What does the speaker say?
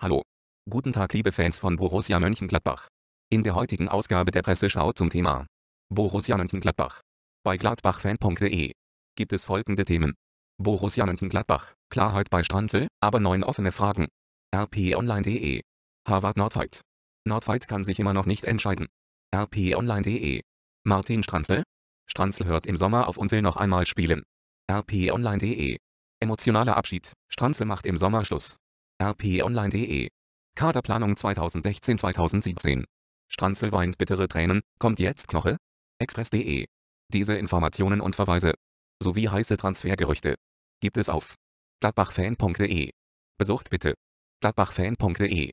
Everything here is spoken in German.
Hallo. Guten Tag liebe Fans von Borussia Mönchengladbach. In der heutigen Ausgabe der Presseschau zum Thema Borussia Mönchengladbach. Bei gladbachfan.de gibt es folgende Themen. Borussia Mönchengladbach, Klarheit bei Stranzel, aber neun offene Fragen. rponline.de Harvard Nordfight. Nordfight kann sich immer noch nicht entscheiden. rponline.de Martin Stranzel? Stranzel hört im Sommer auf und will noch einmal spielen. rponline.de Emotionaler Abschied. Stranzel macht im Sommer Schluss rponline.de Kaderplanung 2016-2017 Stranzel weint bittere Tränen, kommt jetzt Knoche? Express.de Diese Informationen und Verweise sowie heiße Transfergerüchte gibt es auf gladbachfan.de. Besucht bitte gladbachfan.de